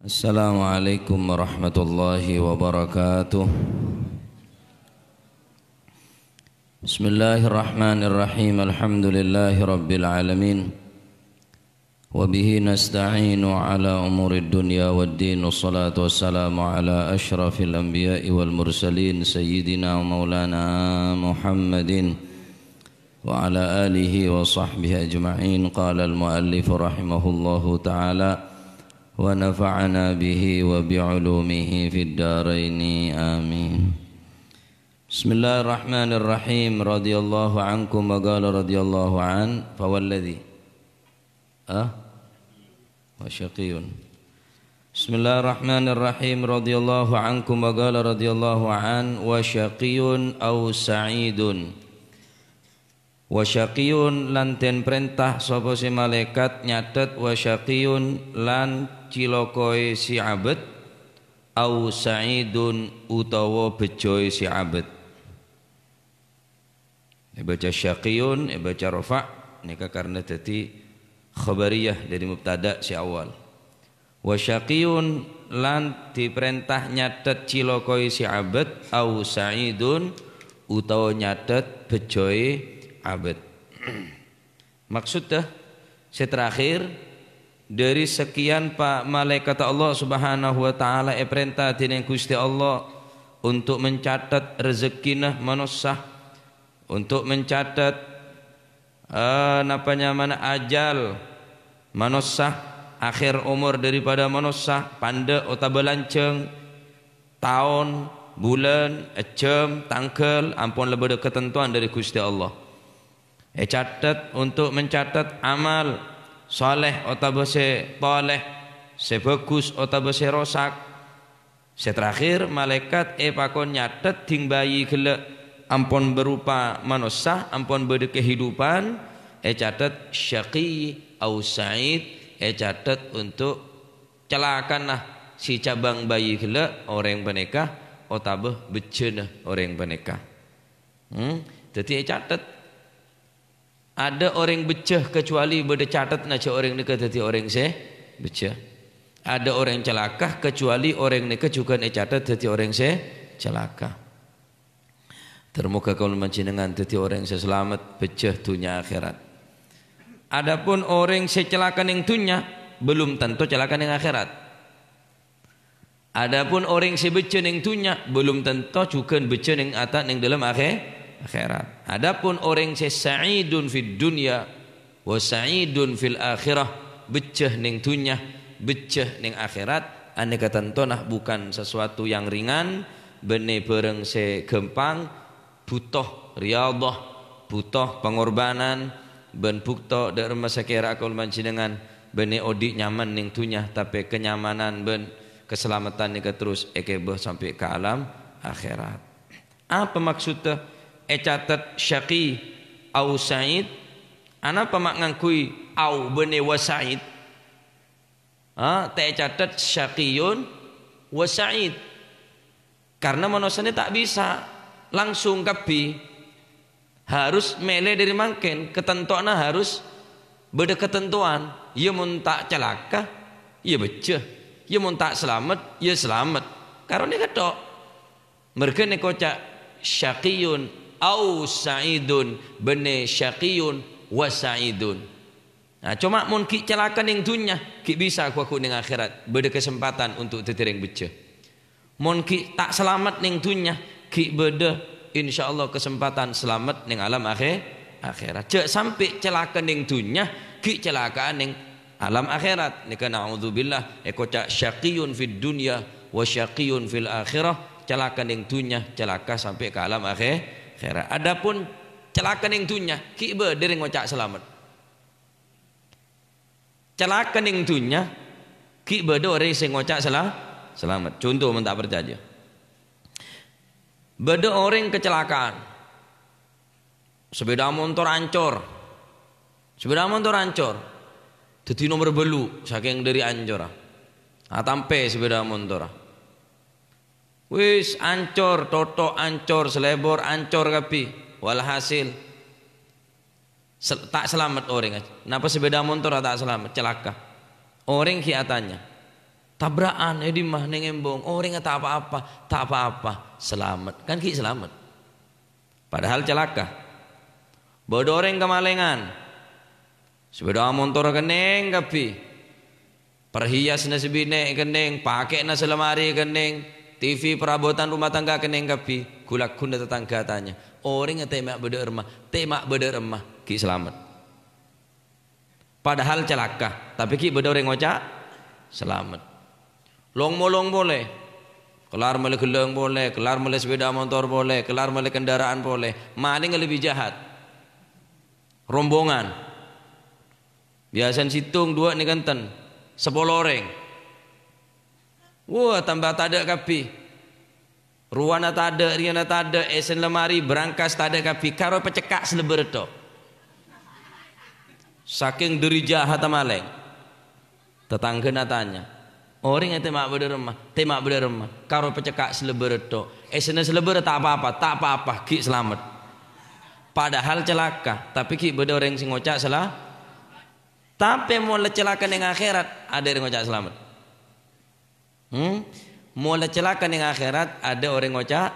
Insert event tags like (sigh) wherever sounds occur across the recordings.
السلام عليكم ورحمة الله وبركاته بسم الله الرحمن الرحيم الحمد لله رب العالمين وبه نستعين على أمور الدنيا والدين والصلاة والسلام على أشرف الأنبياء والمرسلين سيدنا ومولانا محمد وعلى آله وصحبه أجمعين قال المؤلف رحمه الله تعالى ونفعنا به وبعلومه في الدارين آمين بسم الله الرحمن الرحيم رضي الله عنكم وقال رضي الله عن فهو الذي أه وشقي بسم الله الرحمن الرحيم رضي الله عنكم وقال رضي الله عن وشقي أو سعيد wa syaqiyun lan den perintah sapa si malaikat nyatet wa syaqiyun lan cilokoi si abet au sa'idun utawa bejoi si abet ini baca syaqiyun ini baca rafa ini karena tadi khabariyah dari mubtada si awal wa syaqiyun lan diperintah nyatet cilokoi si abet au sa'idun utawa nyatet bejoi abad. (clears throat) Maksudnya, saya terakhir dari sekian pak malaikat Allah subhanahu wa taala eprenta eh, tina yang kusti Allah untuk mencatat rezeki nah manusia, untuk mencatat uh, eh, apa nyaman ajal manusia akhir umur daripada manusia pande atau belanceng tahun bulan jam, tangkel ampun lebih dekat ketentuan dari kusti Allah. Ecatet eh, catat untuk mencatat amal soleh atau se toleh sebagus atau se rosak. Seterakhir malaikat eh pakon nyatet ting bayi gele ampon berupa manusia, ampon berkehidupan. Eh catat syaqi au sa'id. Eh catat untuk celakalah si cabang bayi gele orang penekah otabeh becenah orang penekah. Hmm, jadi Ecatet eh, catat ada orang becah kecuali beda catat naca orang ni tadi orang se becah. Ada orang celaka kecuali orang ni juga ni catat tadi orang se celaka. Termuka kalau dengan tadi orang se selamat becah dunia akhirat. Adapun orang se celaka yang dunia belum tentu celaka yang akhirat. Adapun orang sebecen yang tunya belum tentu juga becen yang atas yang dalam akhir akhirat. Adapun orang sesaidun fid dunya wa saidun fil akhirah beceh ning dunya, beceh ning akhirat ane katentonah bukan sesuatu yang ringan bene bareng se gempang butuh riyadhah butuh pengorbanan ben bukto dari rumah kira akal manjenengan bene odi nyaman ning dunya tapi kenyamanan ben keselamatan nika terus ekebeh sampai ke alam akhirat apa maksudnya e catet syaqi au sa'id ana pamak ngangkui au bene wa sa'id ha te catet syaqiyun wa sa'id karena manusianya tak bisa langsung kebi harus mele dari mangken ketentuannya harus beda ketentuan ia ya mun tak celaka ia ya beceh ia ya mun tak selamat ia selamat karena ketok mereka nekocak syakiyun au sa'idun bene syaqiyun wa sa'idun nah cuma mun ki celaka ning dunya ki bisa ku aku ning akhirat bede kesempatan untuk tetering bece mun ki tak selamat ning dunya ki insya insyaallah kesempatan selamat ning alam akhir akhirat cek sampai celaka ning dunya ki celaka ning alam akhirat nika naudzubillah eko cak syaqiyun fid dunya wa syaqiyun fil akhirah celaka ning dunya celaka sampai ke alam akhir akhirat. Adapun celaka ning tunya, kibe dereng ngocak selamat. Celaka ning tunya, kibe dore sing ngocak salah selamat. Contoh mentak percaya. Beda orang kecelakaan. Sepeda motor ancor, Sepeda motor ancor, Jadi nomor belu saking dari ancur. Atampe nah, sepeda motor. Wis ancor, toto ancor, selebor ancor kapi. Walhasil tak selamat orang Napa sepeda motor tak selamat, celaka. Orang kiatannya tabrakan edi eh, mah ning embong, orang tak apa-apa, tak apa-apa, selamat. Kan ki selamat. Padahal celaka. Bodoh orang kemalengan. Sepeda motor geneng kapi. perhiasan na sebine pakai na geneng. TV perabotan rumah tangga kening kebi Kulak guna tetangga tanya orang temak beda remah temak beda remah ki selamat padahal celaka tapi ki beda orang ngocak selamat long molong boleh kelar mele gelong boleh kelar mele sepeda motor boleh kelar mele kendaraan boleh maling lebih jahat rombongan biasan situng dua nih kenten ring. Wah tambah tak ada kapi. Ruana tada, riana ada, esen lemari, berangkas tak ada kapi. Karo pecekak itu, Saking duri jahat amaleng. Tetangga tanya, Orang oh, yang temak beda rumah temak beda rumah Karo pecekak seleberto. Esen selebar tak apa-apa, tak apa-apa. Ki selamat. Padahal celaka, tapi ki beda orang sing ngocak salah. Tapi mau celaka dengan akhirat, ada yang ngocak selamat. Hmm? Mula celaka ning akhirat ada orang ngoca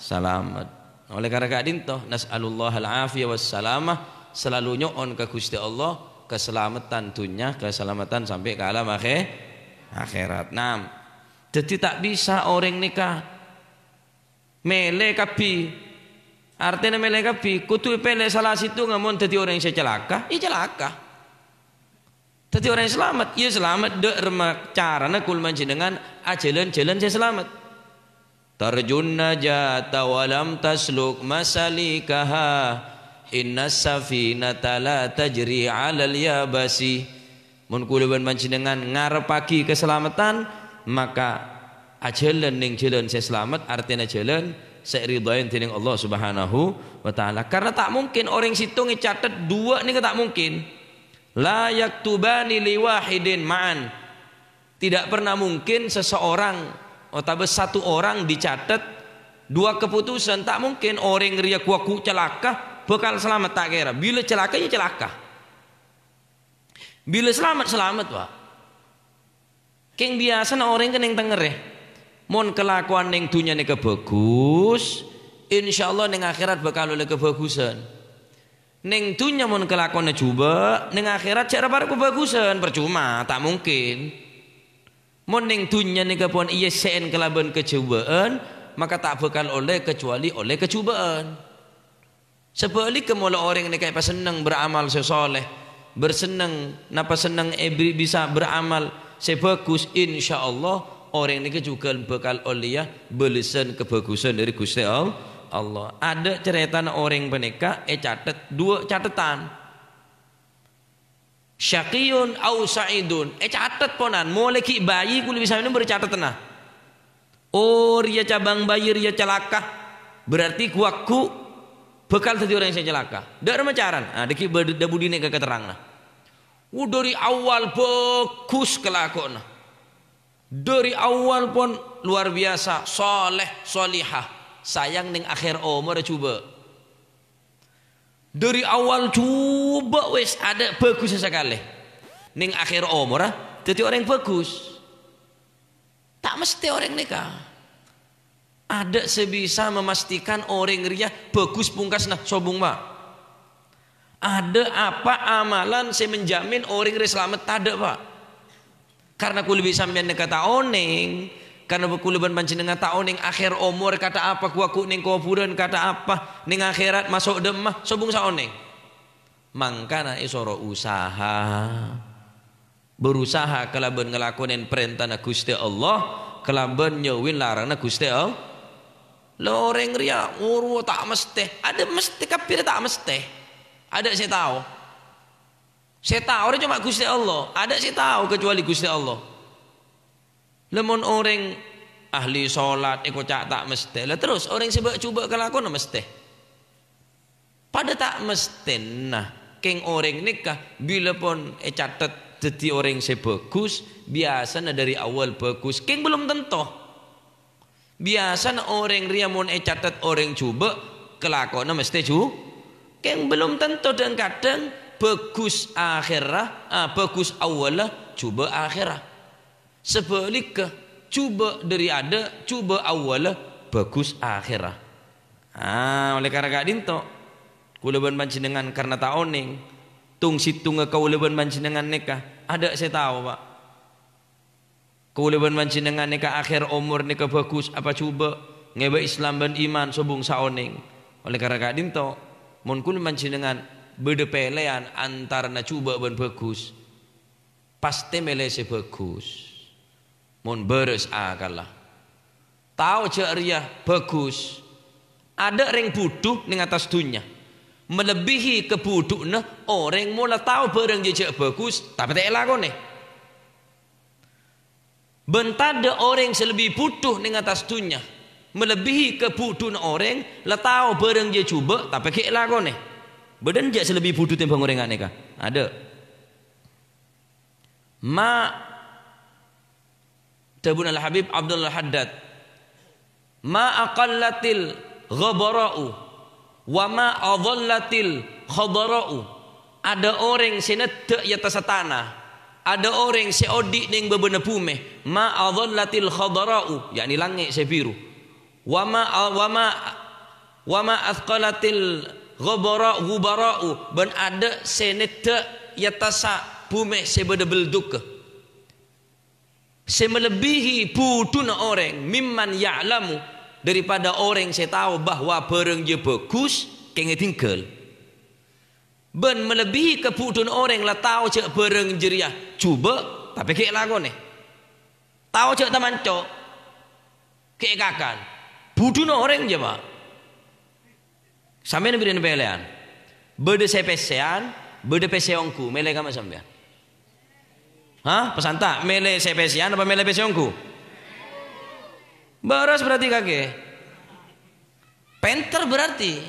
selamat. Oleh karena kadin toh nasallallahu alafiyah wassalamah selalu nyoon ke Gusti Allah keselamatan dunia, keselamatan sampai ke alam akhir akhirat. nam. jadi tak bisa orang nikah mele Artinya mele kutu kudu pele salah situ ngamun jadi orang yang celaka, i ya celaka. Tadi orang yang selamat, ya selamat dek remak carana kul dengan ajalan-jalan saya selamat. Tarjun najata walam tasluk masalikaha inna safinata la tajri alal yabasi mun kula ben dengan ngarepaki keselamatan maka ajalan ning jalan saya selamat artinya jalan saya ridain tining Allah Subhanahu wa taala karena tak mungkin orang situ ngecatet dua nih tak mungkin La yaktubani liwahidin ma'an. Tidak pernah mungkin seseorang otabes oh, satu orang dicatat dua keputusan tak mungkin orang riak waku celaka bekal selamat tak kira bila celaka ya celaka bila selamat selamat pak Keng biasa na orang kening tenger ya mon kelakuan neng dunia nih kebagus insyaallah neng akhirat bakal oleh kebagusan Ning dunya mun kelakonnya coba, neng akhirat cara arep kebagusan, percuma, tak mungkin. Mun ning dunya ning kepon iya sen kelaban kejuween, maka tak bakal oleh kecuali oleh kecubaan. Sebaliknya mula orang ni kayak seneng beramal sesoleh, bersenang, napa senang ebri bisa beramal sebagus insya Allah orang ni juga bakal oleh ya belisan kebagusan dari Gusti Allah Allah. Ada cerita orang menikah, eh catet dua catatan. Syakiyun au sa'idun. Eh catet ponan, mulai bayi kulit bisa ini bercatat nah. Oh ria cabang bayi ria celaka. Berarti kuaku bekal tadi orang yang saya celaka. Dari macaran. Nah, deki dabudine ke keterang nah. Oh, dari awal bagus kelakon. Nah. Dari awal pun luar biasa, soleh, solihah sayang ning akhir umur coba dari awal coba wis ada bagus sekali ning akhir umur ah, jadi orang yang bagus tak mesti orang nikah ada sebisa memastikan orang ria bagus pungkas nah sobung pak ada apa amalan saya menjamin orang ria selamat tak ada pak karena aku lebih sampean kata oneng karena bekuluban panjenengan tahu ning akhir umur kata apa kuaku ning kuburan kata apa neng akhirat masuk demah sobung oneng mangkana isoro usaha berusaha kelaben ngelakonin perintah na Gusti Allah kelaben nyewin larang na Gusti Allah loreng ria uru tak mesti ada mesti kapir tak mesti ada saya tahu saya tahu cuma Gusti Allah ada saya tahu kecuali Gusti Allah Lemon orang ahli sholat, ikut cak tak mesti. Lah terus orang sebab coba kelakon mesti. Pada tak mesti nah keng orang nikah bila pun ecatet eh, catat jadi orang sebagus biasanya dari awal bagus keng belum tentu biasanya orang riamun e eh, catat orang coba kelakon mesti ju keng belum tentu dan kadang bagus akhirah ah, bagus lah coba akhirah Sebaliknya cuba dari ada, cuba awalnya bagus akhirah. Ah, oleh karena gak dinto, kuleban panjenengan karena taoning, tung situng kau leban panjenengan nikah, ada saya tahu pak. Kuleban panjenengan nikah akhir umur nikah bagus apa cuba ngeba Islam dan iman sobung saoning. Oleh karena gak dinto, mun kuleban panjenengan bedepelean antara na cuba ban bagus, pasti melese bagus mun beres akalah tau jariah bagus ada ring butuh ning atas dunia melebihi kebuduhna orang oh, mula tahu bareng jejak bagus tapi tak lakon nih Bentada orang selebih butuh ning atas dunia melebihi kebutuhan orang letau bareng dia cuba tapi kek lakon nih badan dia selebih butuh tembang orang aneka ada ma Dabun al-Habib Abdullah Haddad. Ma aqallatil ghabara'u wa ma adhallatil khadara'u. Ada orang sinedek ya tanah. Ada orang si odik ning bebena pumeh. Ma adhallatil khadara'u. Yakni langit si biru. Wa ma wa ma wa ma athqalatil ghabara'u ghubara'u. Ben ada sinedek ya tasa pumeh sebeda belduka. Saya melebihi putuna orang miman ya'lamu daripada orang saya tahu bahwa pereng je bagus kenge tingkel ben melebihi keputun orang la tahu cek pereng jeriah cuba tapi kek lagu nih tahu cek taman cok kek kakan putun orang je pak sampai nabi dan pelean berde sepesean berde peseongku melekama sampean Hah? Pesanta, mele sepesian apa mele pesiongku? Baras berarti kakek. Penter berarti.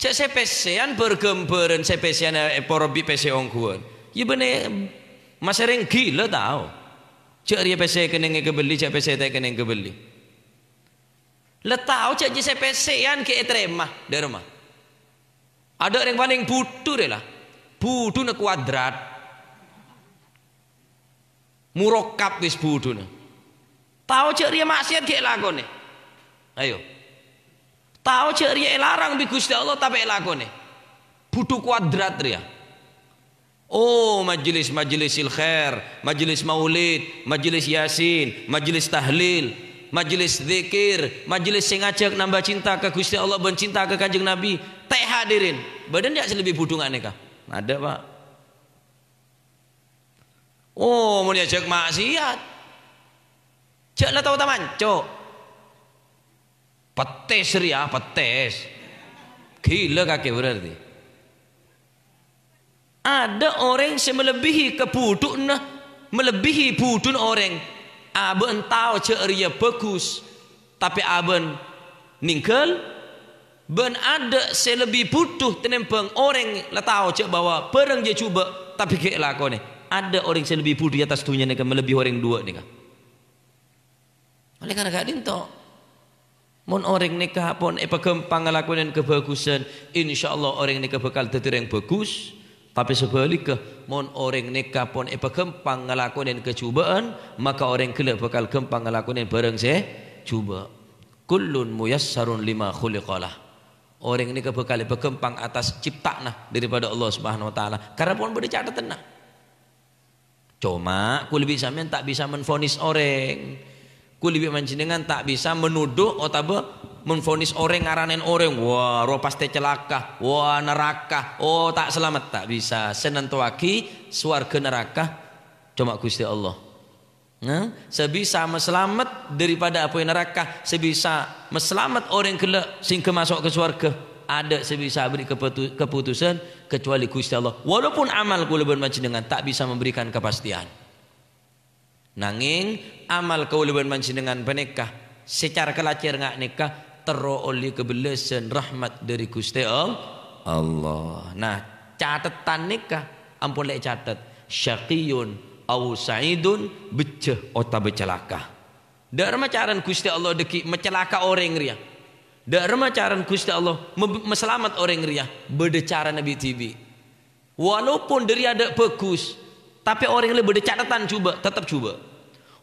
Cek sepesian bergemberan sepesian eh, porobi pesiongkuan. Ya bener, mas gila tau. Cek dia pesi kening kebeli, cek pesi teh kening kebeli. Letau cek je sepesian ke etrema, dari Ada yang paling butuh deh lah. Butuh ne kuadrat. Murokap wis budune. Tau cek riya maksiat gek lakone. Ayo. Tau cek riya larang bi Gusti Allah tapi lakone. Budu kuadrat riya. Oh majelis majelis khair, majelis maulid, majelis yasin, majelis tahlil, majelis zikir, majelis sing ngajak nambah cinta ke Gusti Allah dan ke Kanjeng Nabi. Teh hadirin. Badan ndak lebih budungan nikah. Ada, Pak. Oh, mau diajak maksiat. Cek lah tahu taman, cok. petes ria, ah, petes, Gila kakek berarti. Ada orang yang melebihi kebuduk nah. melebihi budun orang. Aben tahu cek ria ya, bagus, tapi aben ninggal. Ben ada selebih butuh tenempeng orang lah tahu cek bahwa perang dia cuba tapi kek lakon ni ada orang yang lebih budi atas dunia nika melebihi orang dua kan oleh karena kadin dinto mon orang nikah pun apa gempang ngelakuin kebagusan insya Allah orang nikah bakal jadi yang bagus tapi sebaliknya mon orang nikah pun apa gempang ngelakuin kecubaan maka orang kelak bakal gempang ngelakuin bareng saya cuba kullun muyassarun lima khuliqalah orang ini apa berkempang atas cipta nah daripada Allah Subhanahu wa taala karena pun beri catatan nah Cuma ku lebih sampean tak bisa menfonis orang. Ku lebih manjenengan tak bisa menuduh otaba menfonis orang ngaranen orang. Wah, roh pasti celaka. Wah, neraka. Oh, tak selamat tak bisa. Senentuaki swarga neraka cuma Gusti Allah. Nah, sebisa meselamat daripada apa yang neraka, sebisa meselamat orang kelak sing masuk ke swarga. Ada sebisa beri keputusan kecuali Gusti Allah. Walaupun amal kula dengan tak bisa memberikan kepastian. Nanging amal kula dengan penikah secara kelacir nggak nikah tero oleh kebelesan rahmat dari Gusti Allah. Nah, catatan nikah ampun lek catet syakiyun au saidun beceh otak becelaka. Dharma caran Gusti Allah deki mecelaka orang ria. Dharma remacaran Gusti Allah meselamat orang riah beda cara Nabi TV. Walaupun dari ada bagus, tapi orang yang beda catatan coba, tetap coba.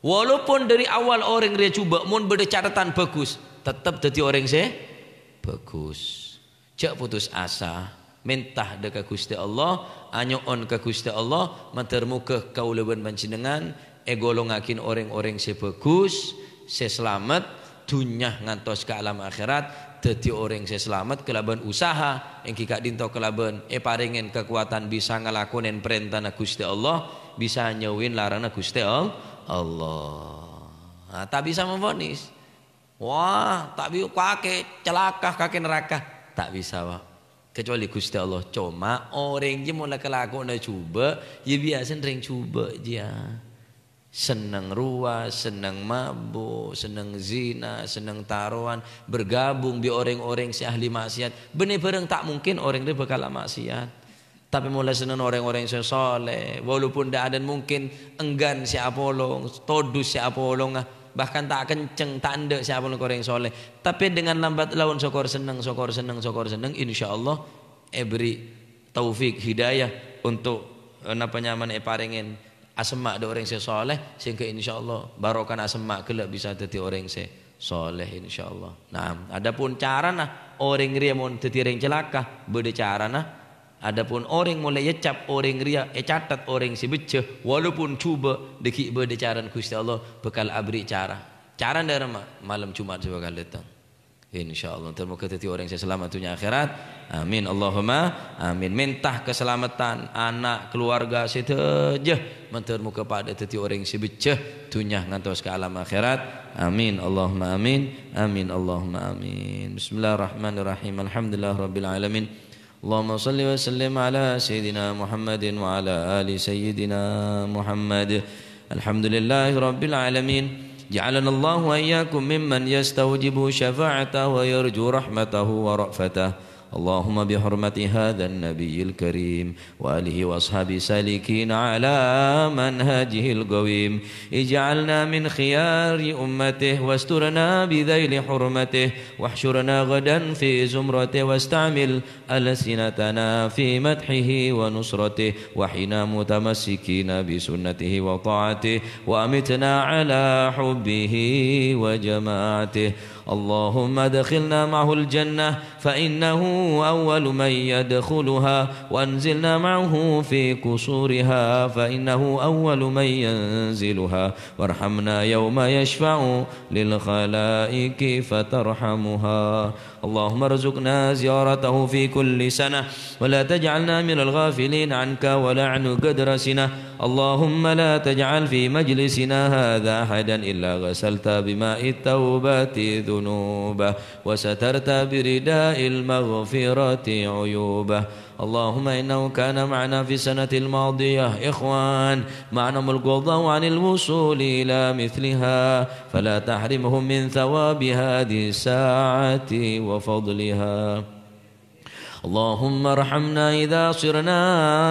Walaupun dari awal orang dia coba, mohon beda catatan bagus, tetap jadi orang saya bagus. Jak putus asa, mentah dekat Gusti Allah, on ke Gusti Allah, matur muka kau leban panjenengan, e golongakin orang-orang saya bagus, saya selamat, dunyah ngantos ke alam akhirat dadi orang saya selamat kelaban usaha yang kikak dinto kelaban eh paringen kekuatan bisa ngelakuin perintah Gusti Allah bisa nyewin na Gusti Allah nah, tak bisa memfonis, wah tak bisa kakek celaka kakek neraka tak bisa pak kecuali Gusti Allah cuma orang yang mulai udah coba ya biasa sering coba dia senang ruas senang mabuk, senang zina, senang taruhan, bergabung di orang-orang si ahli maksiat. Benih bareng tak mungkin orang itu bakal maksiat. Tapi mulai senang orang-orang yang soleh, walaupun tidak ada mungkin enggan si apolong, todus si apolong, bahkan tak kenceng, tak anda si apolong orang soleh. Tapi dengan lambat laun sokor senang, sokor senang, sokor senang, insya Allah every eh taufik hidayah untuk eh, apa nyaman Eparingin eh Asma' ada orang yang soleh sehingga insya Allah barokah asma' kelak bisa jadi orang yang soleh insya Allah. nah ada pun cara nah orang ria mun jadi orang celaka beda cara nah pun orang mulai yecap orang ria ecatat eh, orang si bece walaupun cuba dekik beda cara Gusti Allah bekal abri cara cara ndak malam Jumat sebagai datang insyaallah moga dadi orang yang selamat dunia akhirat amin Allahumma amin mintah keselamatan anak keluarga situ je muka pada titi orang sing beceh dunia ngantos ke alam akhirat amin Allahumma amin amin Allahumma amin bismillahirrahmanirrahim rabbil alamin اللهم صل ala على Muhammadin wa ala ali سيدنا Muhammad. الحمد لله رب العالمين جعلنا الله وإياكم ممن يستوجب شفاعته ويرجو رحمته ورأفته اللهم بحرمة هذا النبي الكريم وآله وأصحابه سالكين على منهجه القويم اجعلنا من خيار أمته واسترنا بذيل حرمته واحشرنا غدا في زمرته واستعمل ألسنتنا في مدحه ونصرته وحينا متمسكين بسنته وطاعته وأمتنا على حبه وجماعته اللهم ادخلنا معه الجنة فإنه أول من يدخلها وأنزلنا معه في قصورها فإنه أول من ينزلها وارحمنا يوم يشفع للخلائك فترحمها اللهم ارزقنا زيارته في كل سنة ولا تجعلنا من الغافلين عنك ولا عن قدر سنة اللهم لا تجعل في مجلسنا هذا أحدا إلا غسلت بماء التوبة ذو الذنوب وسترت برداء المغفرة عيوبه اللهم إنه كان معنا في السنة الماضية إخوان معنا القضاء عن الوصول إلى مثلها فلا تحرمهم من ثواب هذه الساعة وفضلها اللهم ارحمنا إذا صرنا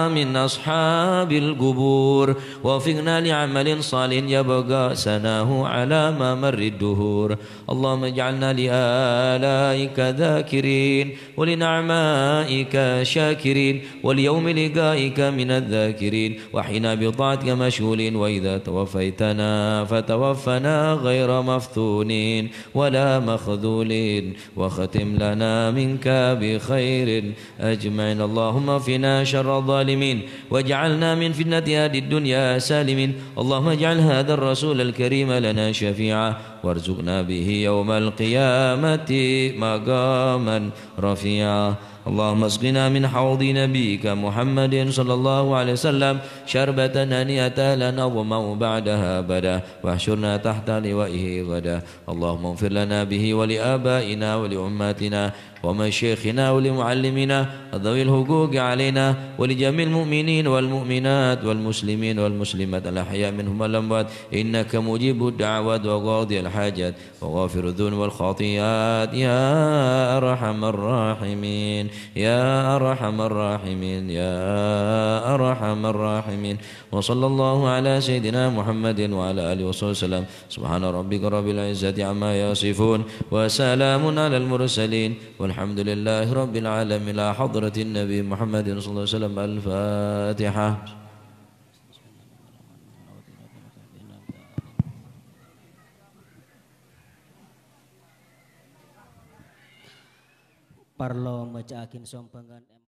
من أصحاب القبور وفقنا لعمل صالح يبقى سناه على مر الدهور اللهم اجعلنا لآلائك ذاكرين ولنعمائك شاكرين واليوم لقائك من الذاكرين وحين بطاعتك مشغولين وإذا توفيتنا فتوفنا غير مفتونين ولا مخذولين وختم لنا منك بخير المجرمين أجمعين اللهم فينا شر الظالمين واجعلنا من فتنة هذه الدنيا سالمين اللهم اجعل هذا الرسول الكريم لنا شفيعا وارزقنا به يوم القيامة مقاما رفيعا اللهم اسقنا من حوض نبيك محمد صلى الله عليه وسلم شربة هنيئة لا نظمأ بعدها بدا واحشرنا تحت لوائه غدا اللهم اغفر لنا به ولآبائنا ولأماتنا ومشيخنا ولمعلمنا ذوي الهقوق علينا ولجميع المؤمنين والمؤمنات والمسلمين والمسلمات الأحياء منهم الأموات إنك مجيب الدعوات وقاضي الحاجات وغافر الذنوب والخطيئات يا أرحم الراحمين يا أرحم الراحمين يا أرحم الراحمين وصلى الله على سيدنا محمد وعلى آله وصحبه وسلم سبحان ربك رب العزة عما يصفون وسلام على المرسلين والحمد الحمد لله رب العالمين إلى حضرة النبي محمد صلى الله عليه وسلم الفاتحة Parlo majaakin sompengan